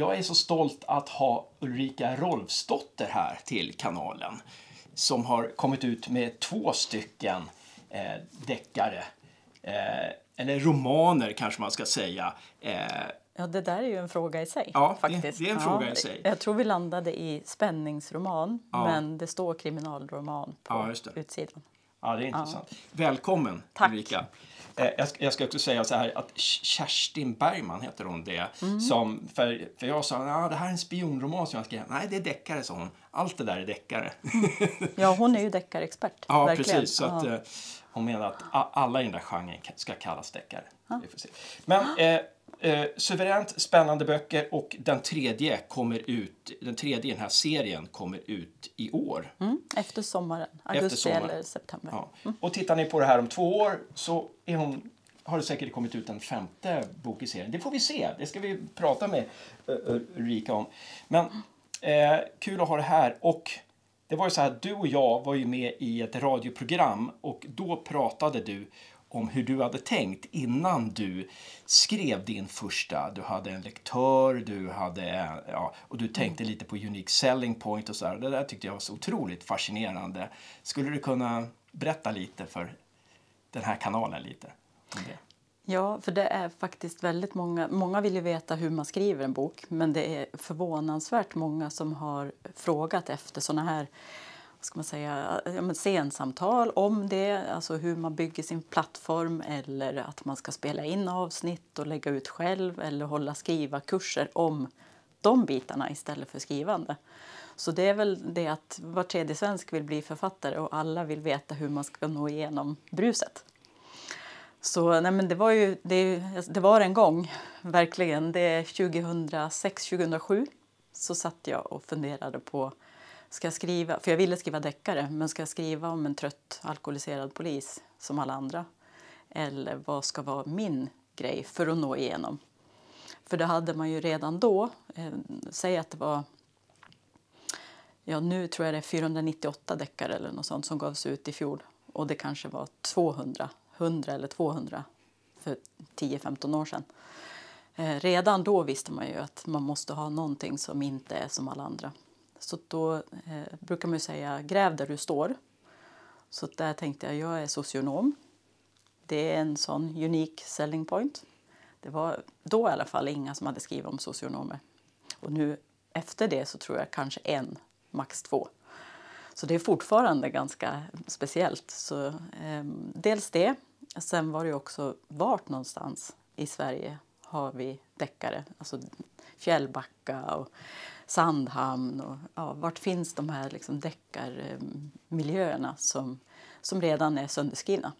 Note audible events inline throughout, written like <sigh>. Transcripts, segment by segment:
Jag är så stolt att ha Ulrika Rolfsdotter här till kanalen som har kommit ut med två stycken eh, deckare. Eh, eller romaner kanske man ska säga. Eh, ja, det där är ju en fråga i sig. Ja, faktiskt. Det, är en ja, fråga i sig. Jag tror vi landade i spänningsroman, ja. men det står kriminalroman på ja, utsidan. Ja, det är intressant. Välkommen Tack. Ulrika. Eh, jag ska också säga så här att Kerstin Bergman heter hon det. Mm. Som, för, för jag sa att ah, det här är en spionroman som jag skrev. Nej, det är deckare, sa hon. Allt det där är deckare. ja, hon är ju deckarexpert. ja, verkligen. precis. Så att, eh, hon menar att alla i den där genren ska kallas deckare. Men eh, eh, suveränt spännande böcker och den tredje kommer ut, den tredje i den här serien kommer ut i år. Mm, efter sommaren, augusti efter sommaren. eller september. Ja. Mm. Och tittar ni på det här om två år så är hon har det säkert kommit ut en femte bok i serien. Det får vi se. Det ska vi prata med eh, eh, Ulrika om. Men eh, kul att ha det här. Och det var ju så här, du och jag var ju med i ett radioprogram och då pratade du om hur du hade tänkt innan du skrev din första. Du hade en lektör du hade, ja, och du tänkte lite på unique selling point och så där. Det där tyckte jag var så otroligt fascinerande. Skulle du kunna berätta lite för den här kanalen lite om det? Ja, för det är faktiskt väldigt många. Många vill ju veta hur man skriver en bok, men det är förvånansvärt många som har frågat efter såna här vad ska man säga, scensamtal om det, alltså hur man bygger sin plattform eller att man ska spela in avsnitt och lägga ut själv eller hålla skriva kurser om de bitarna istället för skrivande. Så det är väl det att var tredje svensk vill bli författare och alla vill veta hur man ska nå igenom bruset. Så nej men det, var ju, det, det var en gång, verkligen. Det 2006, 2007 så satt jag och funderade på ska jag skriva, för jag ville skriva deckare, men ska jag skriva om en trött alkoholiserad polis som alla andra? Eller vad ska vara min grej för att nå igenom? För det hade man ju redan då, eh, säg att det var Ja, nu tror jag det är 498 deckare eller något sånt som gavs ut i fjol och det kanske var 200, 100 eller 200 för 10-15 år sedan. Eh, redan då visste man ju att man måste ha någonting som inte är som alla andra. Så då eh, brukar man ju säga gräv där du står. Så där tänkte jag, jag är socionom. Det är en sån unik selling point. Det var då i alla fall inga som hade skrivit om socionomer. Och nu efter det så tror jag kanske en, max två. Så det är fortfarande ganska speciellt. Så, eh, dels det, sen var det också vart någonstans i Sverige har vi deckare. Alltså Fjällbacka och Sandhamn. Och, ja, vart finns de här liksom deckarmiljöerna som, som redan är sönderskrivna?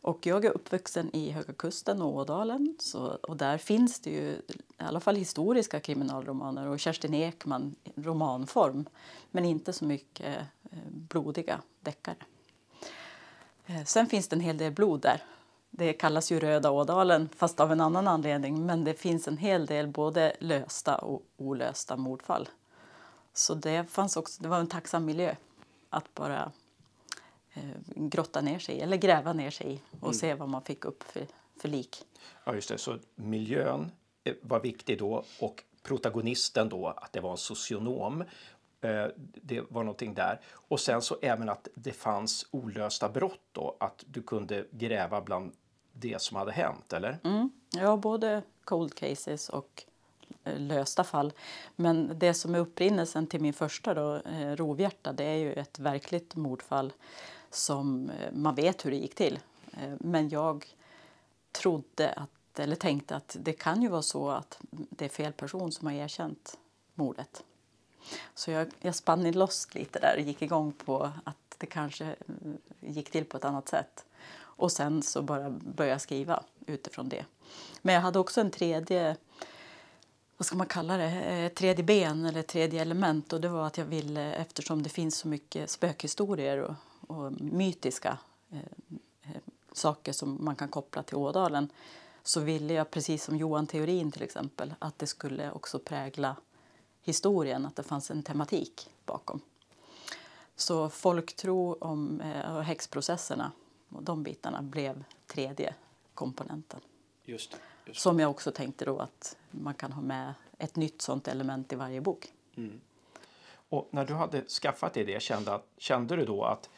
Och jag är uppvuxen i Höga Kusten och Ådalen så, och där finns det ju i alla fall historiska kriminalromaner och Kerstin Ekman romanform men inte så mycket eh, blodiga deckare. Eh, sen finns det en hel del blod där det kallas ju Röda Ådalen, fast av en annan anledning. Men det finns en hel del både lösta och olösta mordfall. Så det, fanns också, det var en tacksam miljö att bara eh, grotta ner sig eller gräva ner sig i och mm. se vad man fick upp för, för lik. Ja, just det. Så miljön eh, var viktig då och protagonisten då, att det var en socionom. Eh, det var någonting där. Och sen så även att det fanns olösta brott då, att du kunde gräva bland det som hade hänt, eller? Mm. Ja, både cold cases och eh, lösta fall. Men det som är upprinnelsen till min första då, eh, rovhjärta det är ju ett verkligt mordfall som eh, man vet hur det gick till. Men jag trodde att, eller tänkte att det kan ju vara så att det är fel person som har erkänt mordet. Så jag, jag spann loss lite där och gick igång på att det kanske mm, gick till på ett annat sätt. Och sen så bara började skriva utifrån det. Men jag hade också en tredje, vad ska man kalla det, eh, tredje ben eller tredje element och det var att jag ville, eftersom det finns så mycket spökhistorier och, och mytiska eh, eh, saker som man kan koppla till Ådalen så ville jag, precis som Johan Theorin till exempel, att det skulle också prägla historien, att det fanns en tematik bakom. Så folktro om eh, häxprocesserna och de bitarna blev tredje komponenten. Just det, just det. Som jag också tänkte då att man kan ha med ett nytt sånt element i varje bok. Mm. Och när du hade skaffat dig det, kände, kände du då att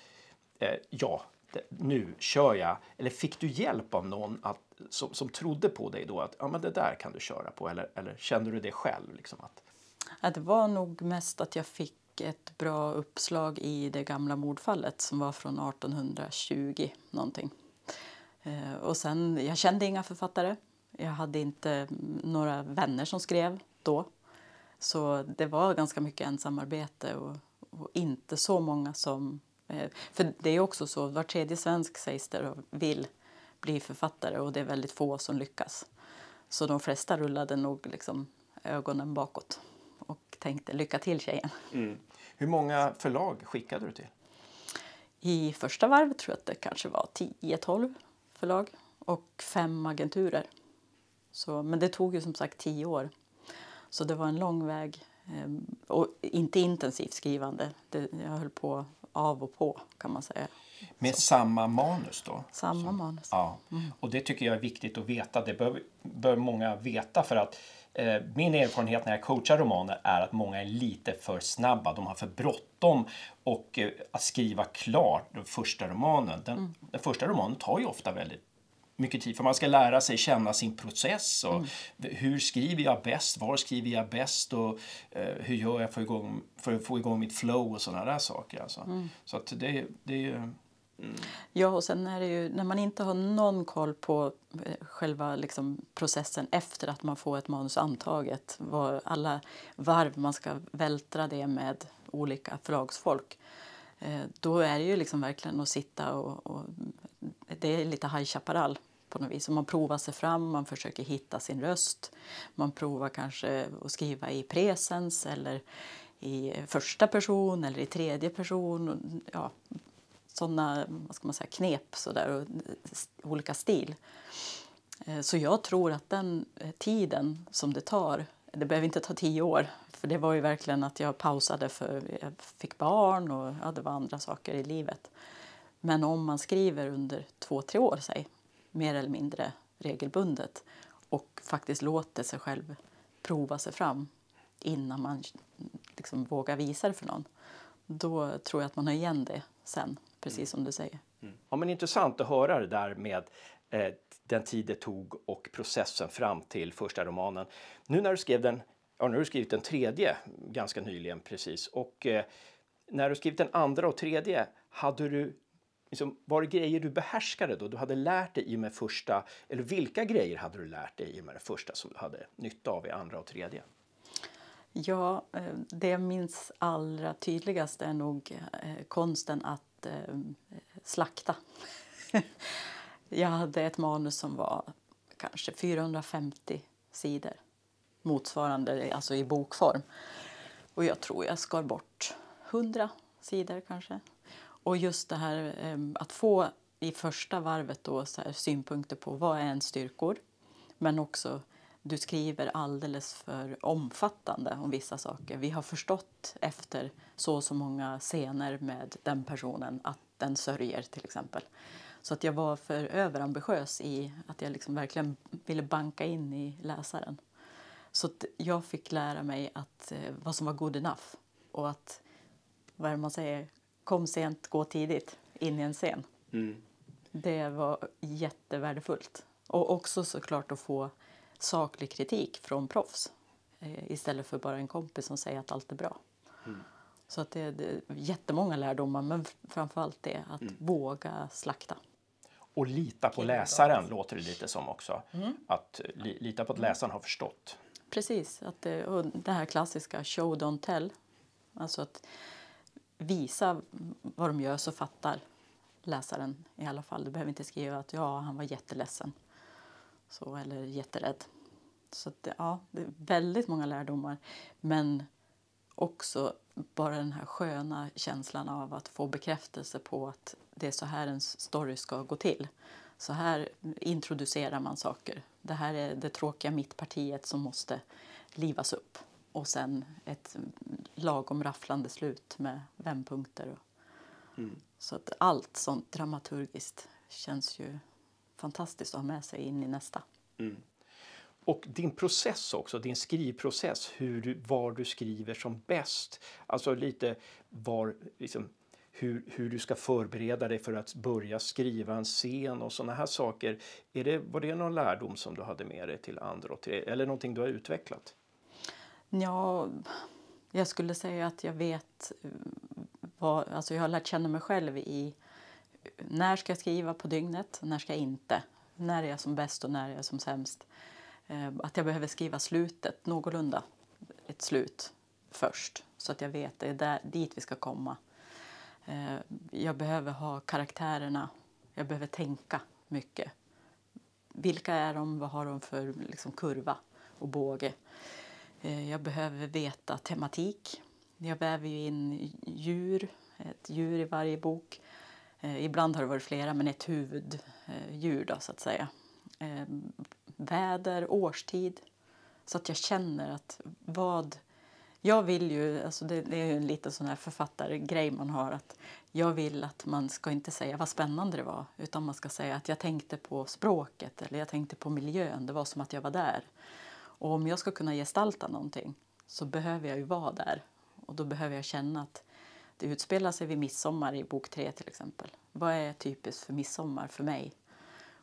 eh, ja, nu kör jag? Eller fick du hjälp av någon att, som, som trodde på dig då att ja, men det där kan du köra på? Eller, eller kände du det själv? Liksom att... det var nog mest att jag fick fick ett bra uppslag i det gamla mordfallet som var från 1820 någonting. Eh, och sen, jag kände inga författare. Jag hade inte några vänner som skrev då. Så det var ganska mycket ensamarbete och, och inte så många som... Eh, för det är också så, var tredje svensk sägs det vill bli författare och det är väldigt få som lyckas. Så de flesta rullade nog liksom ögonen bakåt och tänkte lycka till tjejen. Mm. Hur många förlag skickade du till? I första varvet tror jag att det kanske var 10-12 förlag och fem agenturer. Så, men det tog ju som sagt tio år. Så det var en lång väg ehm, och inte intensivt skrivande. Det, jag höll på av och på kan man säga. Med Så. samma manus då? Samma Så. manus. Ja. Mm. Och det tycker jag är viktigt att veta. Det bör, bör många veta för att Eh, min erfarenhet när jag coachar romaner är att många är lite för snabba. De har för bråttom och eh, att skriva klart den första romanen. Den, mm. den första romanen tar ju ofta väldigt mycket tid för man ska lära sig känna sin process. Och mm. Hur skriver jag bäst? Var skriver jag bäst? Och eh, hur gör jag för, igång, för att få igång mitt flow och sådana där saker. Alltså. Mm. Så det, det är Ja, och sen är det ju när man inte har någon koll på eh, själva liksom, processen efter att man får ett manus antaget, var, alla varv man ska vältra det med olika förlagsfolk, eh, då är det ju liksom verkligen att sitta och, och det är lite High Chaparral på något vis. Och man provar sig fram, man försöker hitta sin röst. Man provar kanske att skriva i presens eller i första person eller i tredje person. Ja, sådana vad ska man säga, knep så där, och olika stil. Eh, så jag tror att den eh, tiden som det tar, det behöver inte ta tio år för det var ju verkligen att jag pausade för jag fick barn och ja, det var andra saker i livet. Men om man skriver under två, tre år, sig, mer eller mindre regelbundet och faktiskt låter sig själv prova sig fram innan man liksom vågar visa det för någon, då tror jag att man har igen det sen precis mm. som du säger. Mm. Ja, men intressant att höra det där med eh, den tid det tog och processen fram till första romanen. Nu när du skrev den, ja nu har du skrivit den tredje ganska nyligen precis och eh, när du skrivit den andra och tredje, hade du liksom, var det grejer du behärskade då? Du hade lärt dig i och med första, eller vilka grejer hade du lärt dig i och med det första som du hade nytta av i andra och tredje? Ja, eh, det jag minns allra tydligast är nog eh, konsten att att eh, slakta. <laughs> jag hade ett manus som var kanske 450 sidor motsvarande alltså i bokform. Och jag tror jag skar bort 100 sidor kanske. Och just det här eh, att få i första varvet då, så här, synpunkter på vad är ens styrkor men också du skriver alldeles för omfattande om vissa saker. Vi har förstått efter så och så många scener med den personen att den sörjer till exempel. Så att jag var för överambitiös i att jag liksom verkligen ville banka in i läsaren. Så jag fick lära mig att, eh, vad som var good enough och att, vad är det man säger, kom sent, gå tidigt in i en scen. Mm. Det var jättevärdefullt. Och också såklart att få saklig kritik från proffs eh, istället för bara en kompis som säger att allt är bra. Mm. Så att det är, jättemånga lärdomar, men framförallt det att mm. våga slakta. Och lita på läsaren låter det lite som också. Mm. Att eh, li, lita på att mm. läsaren har förstått. Precis, att det, eh, och det här klassiska show don't tell. Alltså att visa vad de gör så fattar läsaren i alla fall. Du behöver inte skriva att ja, han var jätteledsen. Så, eller jätterädd. Så det, ja, det är väldigt många lärdomar. Men också bara den här sköna känslan av att få bekräftelse på att det är så här en story ska gå till. Så här introducerar man saker. Det här är det tråkiga mittpartiet som måste livas upp. Och sen ett lagom rafflande slut med vändpunkter. mm. Så att allt sånt dramaturgiskt känns ju fantastiskt att ha med sig in i nästa. Mm. Och din process också, din skrivprocess, hur du, var du skriver som bäst. Alltså lite var, liksom, hur, hur du ska förbereda dig för att börja skriva en scen och sådana här saker. Är det, var det någon lärdom som du hade med dig till andra och till, eller någonting du har utvecklat? Ja, jag skulle säga att jag vet eh, vad, alltså jag har lärt känna mig själv i när ska jag skriva på dygnet? När ska jag inte? När är jag som bäst och när är jag som sämst? Eh, att jag behöver skriva slutet, någorlunda ett slut först så att jag vet att det är där, dit vi ska komma. Eh, jag behöver ha karaktärerna, jag behöver tänka mycket. Vilka är de? Vad har de för liksom, kurva och båge? Eh, jag behöver veta tematik. Jag väver ju in djur, ett djur i varje bok. Eh, ibland har det varit flera, men ett huvuddjur då, så att säga. Ehm, väder, årstid. Så att jag känner att vad... Jag vill ju, alltså det, det är ju en liten sån här författargrej man har, att jag vill att man ska inte säga vad spännande det var, utan man ska säga att jag tänkte på språket eller jag tänkte på miljön, det var som att jag var där. Och om jag ska kunna gestalta någonting så behöver jag ju vara där och då behöver jag känna att det utspelar sig vid midsommar i bok tre till exempel. Vad är typiskt för midsommar för mig?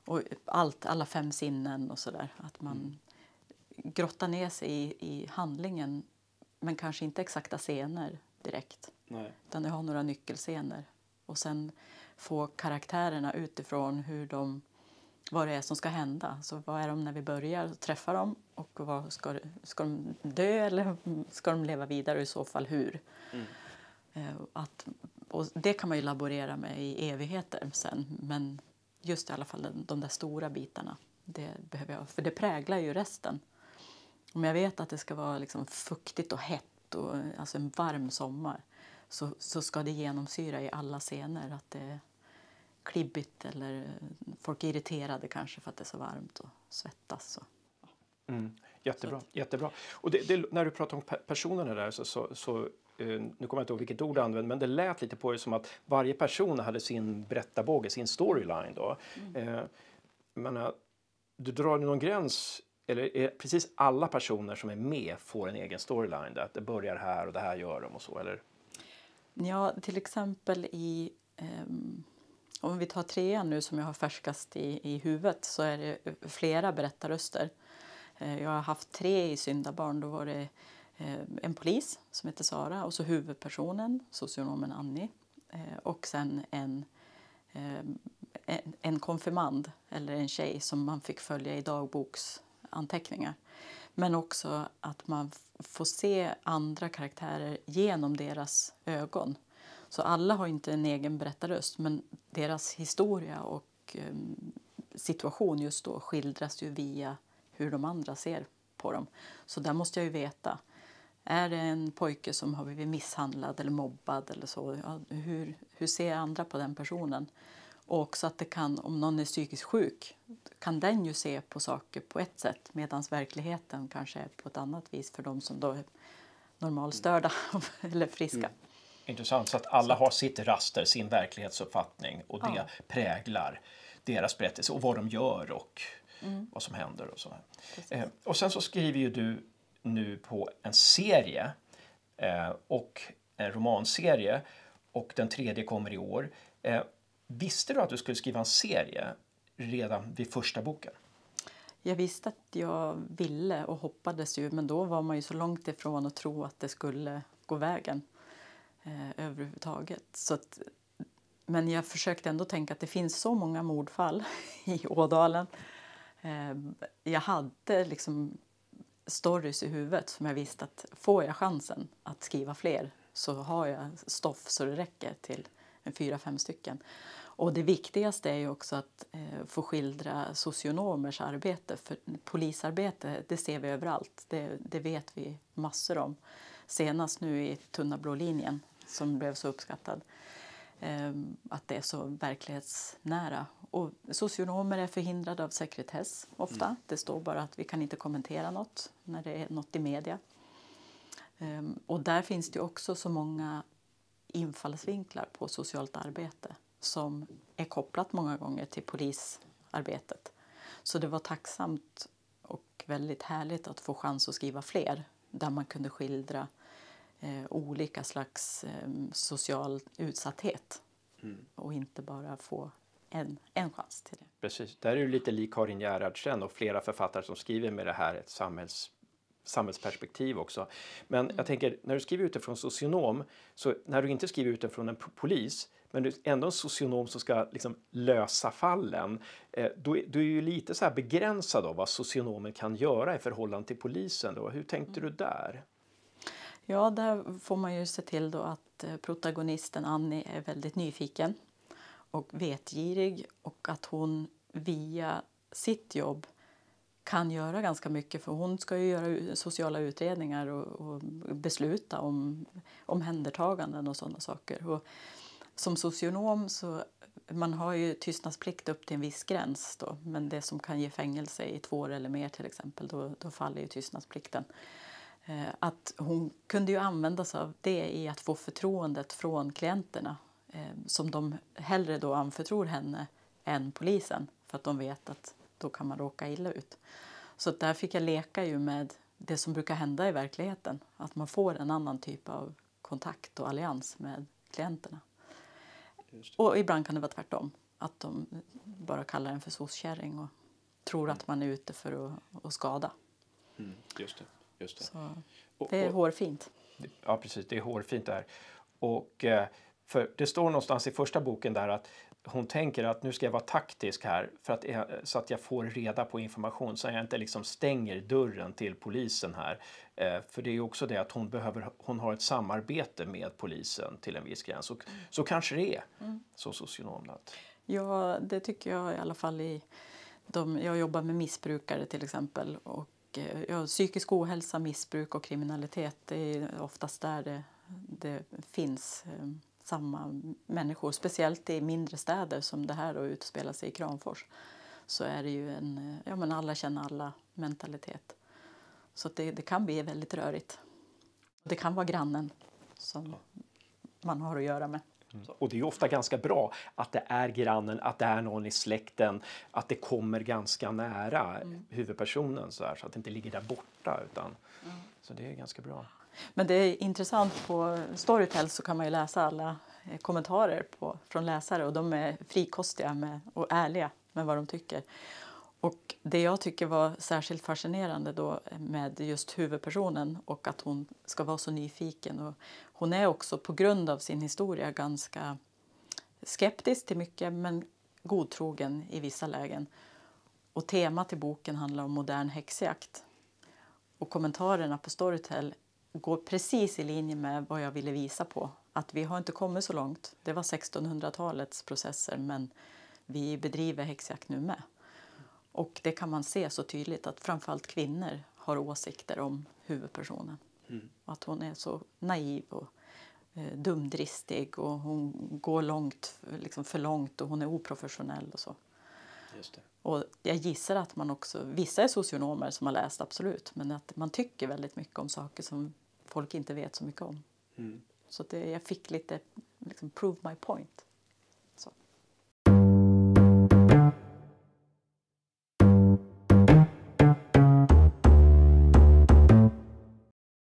Och allt, alla fem sinnen och sådär. Att man mm. grottar ner sig i, i, handlingen men kanske inte exakta scener direkt. Nej. Utan det har några nyckelscener. Och sen få karaktärerna utifrån hur de, vad det är som ska hända. Så vad är de när vi börjar träffa dem och vad ska, ska de dö eller ska de leva vidare och i så fall hur? Mm. Eh, att, och det kan man ju laborera med i evigheter sen, men just i alla fall de, där stora bitarna, det behöver jag, för det präglar ju resten. Om jag vet att det ska vara liksom fuktigt och hett, och, alltså en varm sommar, så, så ska det genomsyra i alla scener att det är klibbigt eller eh, folk är irriterade kanske för att det är så varmt och svettas. Och, ja. mm, jättebra, jättebra. Och det, det, när du pratar om personerna där så, så, så Eh, nu kommer jag inte ihåg vilket ord du använde, men det lät lite på det som att varje person hade sin berättarbåge, sin storyline. Då. Mm. Eh, men, du drar någon gräns, eller är precis alla personer som är med får en egen storyline? att det börjar här och det här gör de och så, eller? Ja, till exempel i um om vi tar trean nu som jag har färskast i, i huvudet så är det flera berättarröster. Eh, jag har haft tre i Syndabarn. Då var det Eh, en polis som heter Sara och så huvudpersonen, socionomen Annie eh, och sen eh, en, en konfirmand eller en tjej som man fick följa i dagboksanteckningar. Men också att man får se andra karaktärer genom deras ögon. Så alla har inte en egen berättarröst men deras historia och ehm, situation just då skildras ju via hur de andra ser på dem. Så där måste jag ju veta är det en pojke som har blivit misshandlad eller mobbad eller så, ja, hur, hur ser andra på den personen? Och också att det kan, om någon är psykiskt sjuk, kan den ju se på saker på ett sätt medan verkligheten kanske är på ett annat vis för de som då är normalstörda mm. <laughs> eller friska. Mm. Intressant, så att alla så. har sitt raster, sin verklighetsuppfattning och det ja. präglar deras berättelse och vad de gör och mm. vad som händer. Och, så. Eh, och sen så skriver ju du nu på en serie eh, och en romanserie och den tredje kommer i år. Eh, visste du att du skulle skriva en serie redan vid första boken? Jag visste att jag ville och hoppades ju men då var man ju så långt ifrån att tro att det skulle gå vägen eh, överhuvudtaget. Så att, men jag försökte ändå tänka att det finns så många mordfall <laughs> i Ådalen. Eh, jag hade liksom stories i huvudet som jag visste att får jag chansen att skriva fler så har jag stoff så det räcker till fyra, fem stycken. Och det viktigaste är ju också att eh, få skildra socionomers arbete. För polisarbete, det ser vi överallt. Det, det vet vi massor om. Senast nu i Tunna blå linjen som blev så uppskattad. Ehm, att det är så verklighetsnära. Och socionomer är förhindrade av sekretess ofta. Mm. Det står bara att vi kan inte kommentera något när det är något i media. Ehm, och där finns det också så många infallsvinklar på socialt arbete som är kopplat många gånger till polisarbetet. Så det var tacksamt och väldigt härligt att få chans att skriva fler där man kunde skildra Eh, olika slags ehm, social utsatthet mm. och inte bara få en, en chans till det. Precis, där är du lite lik Karin Gerhardsen och flera författare som skriver med det här ett samhälls, samhällsperspektiv också. Men mm. jag tänker, när du skriver utifrån socionom, så när du inte skriver utifrån en polis, men du är ändå en socionom som ska liksom lösa fallen, eh, du är ju lite så begränsad av vad socionomen kan göra i förhållande till polisen. Då. Hur tänkte mm. du där? Ja, där får man ju se till då att eh, protagonisten Annie är väldigt nyfiken och vetgirig och att hon via sitt jobb kan göra ganska mycket för hon ska ju göra sociala utredningar och, och besluta om omhändertaganden och sådana saker. Och som socionom så man har ju tystnadsplikt upp till en viss gräns då, men det som kan ge fängelse i två år eller mer till exempel, då, då faller ju tystnadsplikten. Eh, att hon kunde ju använda sig av det i att få förtroendet från klienterna eh, som de hellre då anförtror henne än polisen för att de vet att då kan man råka illa ut. Så där fick jag leka ju med det som brukar hända i verkligheten. Att man får en annan typ av kontakt och allians med klienterna. Och ibland kan det vara tvärtom. Att de bara kallar en för soskärring och tror att mm. man är ute för att, att skada. Mm, just det. Just det. Så, det är hårfint. Ja, precis. Det är hårfint där. Och, eh, för det står någonstans i första boken där att hon tänker att nu ska jag vara taktisk här för att, så att jag får reda på information så att jag inte liksom stänger dörren till polisen här. Eh, för det är också det att hon, behöver, hon har ett samarbete med polisen till en viss gräns. Och, Så kanske det är, mm. mm. så socionom. Ja, det tycker jag i alla fall. I de, jag jobbar med missbrukare till exempel och Eh, ja, psykisk ohälsa, missbruk och kriminalitet. Det är oftast där det, det finns eh, samma människor. Speciellt i mindre städer som det här då utspelar sig i Kramfors. Så är det ju en eh, ja, men alla känner alla-mentalitet. Så det, det, kan bli väldigt rörigt. Det kan vara grannen som man har att göra med. Mm. Och det är ofta ganska bra att det är grannen, att det är någon i släkten, att det kommer ganska nära mm. huvudpersonen så, här, så att det inte ligger där borta. Utan, mm. Så det är ganska bra. Men det är intressant, på Storytel så kan man ju läsa alla eh, kommentarer på, från läsare och de är frikostiga med, och ärliga med vad de tycker. Och det jag tycker var särskilt fascinerande då med just huvudpersonen och att hon ska vara så nyfiken. Och hon är också på grund av sin historia ganska skeptisk till mycket men godtrogen i vissa lägen. Och temat i boken handlar om modern häxjakt. Och kommentarerna på Storytel går precis i linje med vad jag ville visa på. Att vi har inte kommit så långt. Det var 1600-talets processer men vi bedriver häxjakt nu med. Och det kan man se så tydligt att framförallt kvinnor har åsikter om huvudpersonen. Mm. Att hon är så naiv och eh, dumdristig och hon går långt, liksom för långt och hon är oprofessionell och så. Och jag gissar att man också, vissa är socionomer som har läst absolut, men att man tycker väldigt mycket om saker som folk inte vet så mycket om. Mm. Så det, jag fick lite liksom, prove my point.